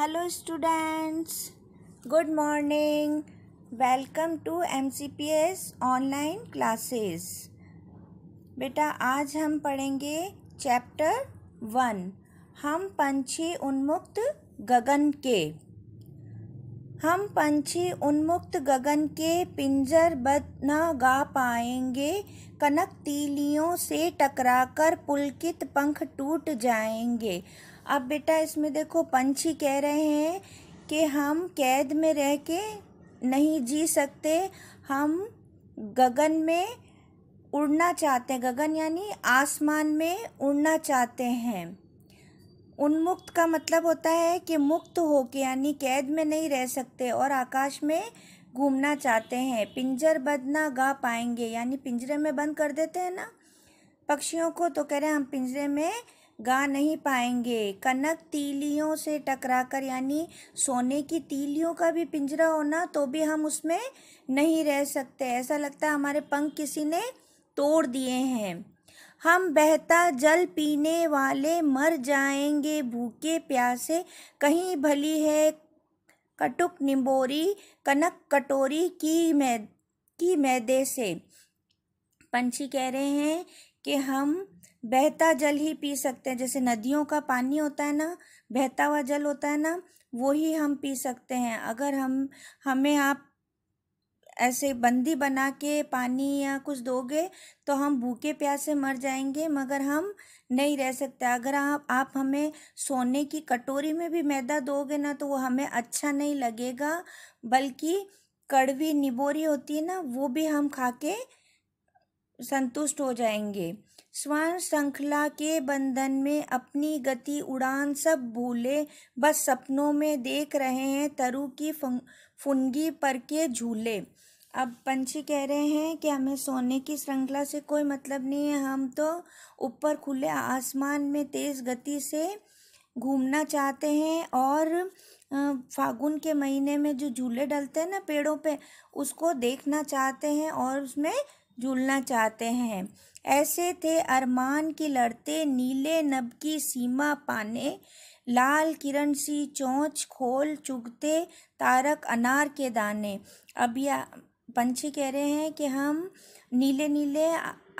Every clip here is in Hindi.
hello students good morning welcome to MCPS online classes बेटा आज हम पढ़ेंगे चैप्टर वन हम पंछी उन्मुक्त गगन के हम पंछी उन्मुक्त गगन के पिंजर बद न गा पाएंगे कनक तीलियों से टकराकर पुलकित पंख टूट जाएंगे अब बेटा इसमें देखो पंछी कह रहे हैं कि हम कैद में रह के नहीं जी सकते हम गगन में उड़ना चाहते हैं गगन यानी आसमान में उड़ना चाहते हैं उन्मुक्त का मतलब होता है कि मुक्त हो के यानी कैद में नहीं रह सकते और आकाश में घूमना चाहते हैं पिंजर बद ना गा पाएंगे यानी पिंजरे में बंद कर देते हैं ना पक्षियों को तो कह रहे हैं हम पिंजरे में गा नहीं पाएंगे कनक तीलियों से टकराकर यानी सोने की तीलियों का भी पिंजरा होना तो भी हम उसमें नहीं रह सकते ऐसा लगता है हमारे पंख किसी ने तोड़ दिए हैं हम बहता जल पीने वाले मर जाएंगे भूखे प्यासे कहीं भली है कटुक निम्बोरी कनक कटोरी की मैं की मैदे से पंछी कह रहे हैं कि हम बहता जल ही पी सकते हैं जैसे नदियों का पानी होता है ना बहता हुआ जल होता है ना वो ही हम पी सकते हैं अगर हम हमें आप ऐसे बंदी बना के पानी या कुछ दोगे तो हम भूखे प्यासे मर जाएंगे मगर हम नहीं रह सकते अगर आप आप हमें सोने की कटोरी में भी मैदा दोगे ना तो वो हमें अच्छा नहीं लगेगा बल्कि कड़वी निबोरी होती है ना वो भी हम खा के संतुष्ट हो जाएंगे स्वर्ण श्रृंखला के बंधन में अपनी गति उड़ान सब भूले बस सपनों में देख रहे हैं तरु की फुनगी पर के झूले अब पंछी कह रहे हैं कि हमें सोने की श्रृंखला से कोई मतलब नहीं है हम तो ऊपर खुले आसमान में तेज़ गति से घूमना चाहते हैं और फागुन के महीने में जो झूले डलते हैं ना पेड़ों पे उसको देखना चाहते हैं और उसमें झूलना चाहते हैं ऐसे थे अरमान की लड़ते नीले नब की सीमा पाने लाल किरण सी चोंच खोल चुगते तारक अनार के दाने अब यह पंछी कह रहे हैं कि हम नीले नीले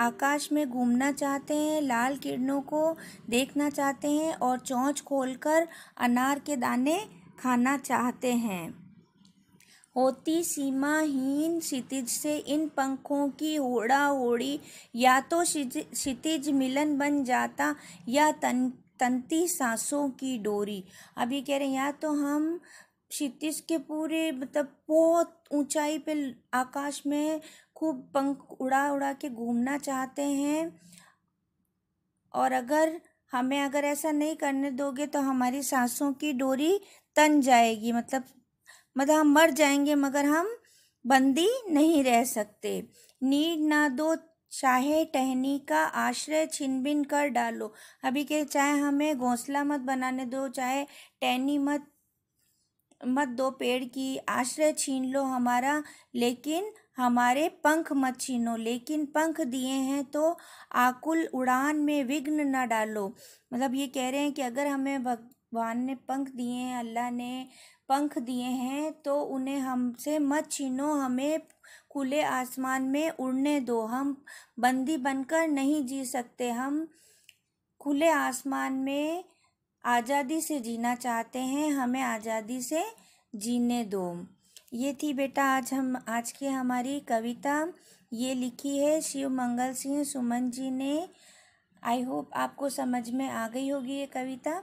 आकाश में घूमना चाहते हैं लाल किरणों को देखना चाहते हैं और चोंच खोलकर अनार के दाने खाना चाहते हैं होती सीमाहीन क्षितिज से इन पंखों की ओढ़ा ओढ़ी या तो क्षितिज मिलन बन जाता या तन तंती सांसों की डोरी अब ये कह रहे हैं या तो हम क्षितिज के पूरे मतलब बहुत ऊंचाई पे आकाश में खूब पंख उड़ा उड़ा के घूमना चाहते हैं और अगर हमें अगर ऐसा नहीं करने दोगे तो हमारी सांसों की डोरी तन जाएगी मतलब मतलब हम मर जाएंगे मगर हम बंदी नहीं रह सकते नीड ना दो चाहे टहनी का आश्रय छिन बिन कर डालो अभी के चाहे हमें घोंसला मत बनाने दो चाहे टहनी मत मत दो पेड़ की आश्रय छीन लो हमारा लेकिन हमारे पंख मत छीनो लेकिन पंख दिए हैं तो आकुल उड़ान में विघ्न ना डालो मतलब ये कह रहे हैं कि अगर हमें भग, भगवान ने पंख दिए हैं अल्लाह ने पंख दिए हैं तो उन्हें हमसे मत छीनो हमें खुले आसमान में उड़ने दो हम बंदी बनकर नहीं जी सकते हम खुले आसमान में आज़ादी से जीना चाहते हैं हमें आज़ादी से जीने दो ये थी बेटा आज हम आज की हमारी कविता ये लिखी है शिव मंगल सिंह सुमन जी ने आई होप आपको समझ में आ गई होगी ये कविता